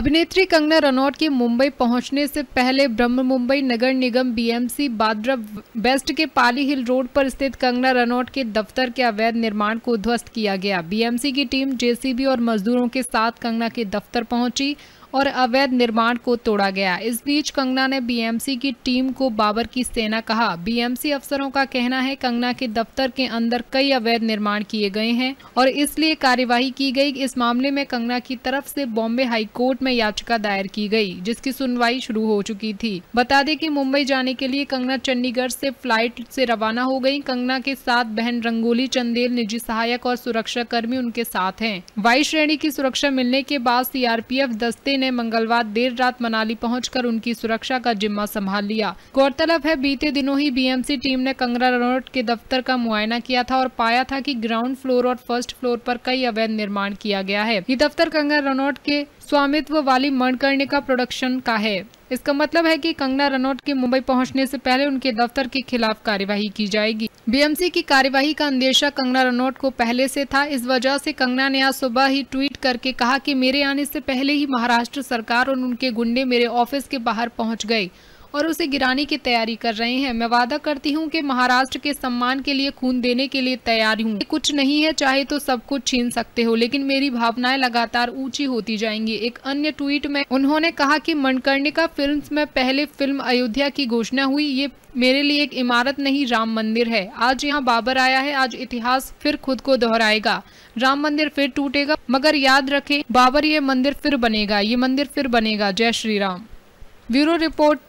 अभिनेत्री कंगना रनौत के मुंबई पहुंचने से पहले ब्रह्म मुंबई नगर निगम बीएमसी बाद्रा वेस्ट के पाली हिल रोड पर स्थित कंगना रनौत के दफ्तर के अवैध निर्माण को ध्वस्त किया गया बीएमसी की टीम जेसीबी और मजदूरों के साथ कंगना के दफ्तर पहुंची और अवैध निर्माण को तोड़ा गया इस बीच कंगना ने बीएमसी की टीम को बाबर की सेना कहा बीएमसी अफसरों का कहना है कंगना के दफ्तर के अंदर कई अवैध निर्माण किए गए हैं और इसलिए कार्यवाही की गई इस मामले में कंगना की तरफ से बॉम्बे हाईकोर्ट में याचिका दायर की गई जिसकी सुनवाई शुरू हो चुकी थी बता दें कि मुंबई जाने के लिए कंगना चंडीगढ़ से फ्लाइट से रवाना हो गई कंगना के साथ बहन रंगोली चंदेल निजी सहायक और सुरक्षा कर्मी उनके साथ हैं वायु श्रेणी की सुरक्षा मिलने के बाद सीआरपीएफ दस्ते ने मंगलवार देर रात मनाली पहुंचकर उनकी सुरक्षा का जिम्मा संभाल लिया गौरतलब है बीते दिनों ही बीएमसी टीम ने कंगरा रनौट के दफ्तर का मुआयना किया था और पाया था कि ग्राउंड फ्लोर और फर्स्ट फ्लोर पर कई अवैध निर्माण किया गया है ये दफ्तर कंगरा रनौट के स्वामित्व वाली मणकर्णिका प्रोडक्शन का है इसका मतलब है कि कंगना रनौत के मुंबई पहुंचने से पहले उनके दफ्तर के खिलाफ कार्यवाही की जाएगी बीएमसी की कार्यवाही का अंदेशा कंगना रनौत को पहले से था इस वजह से कंगना ने आज सुबह ही ट्वीट करके कहा कि मेरे आने से पहले ही महाराष्ट्र सरकार और उनके गुंडे मेरे ऑफिस के बाहर पहुँच गए और उसे गिराने की तैयारी कर रहे हैं मैं वादा करती हूँ की महाराष्ट्र के सम्मान के लिए खून देने के लिए तैयार हूँ कुछ नहीं है चाहे तो सब कुछ छीन सकते हो लेकिन मेरी भावनाएं लगातार ऊंची होती जाएंगी एक अन्य ट्वीट में उन्होंने कहा कि मनकर्णिका फिल्म में पहले फिल्म अयोध्या की घोषणा हुई ये मेरे लिए एक इमारत नहीं राम मंदिर है आज यहाँ बाबर आया है आज इतिहास फिर खुद को दोहराएगा राम मंदिर फिर टूटेगा मगर याद रखे बाबर ये मंदिर फिर बनेगा ये मंदिर फिर बनेगा जय श्री राम ब्यूरो रिपोर्ट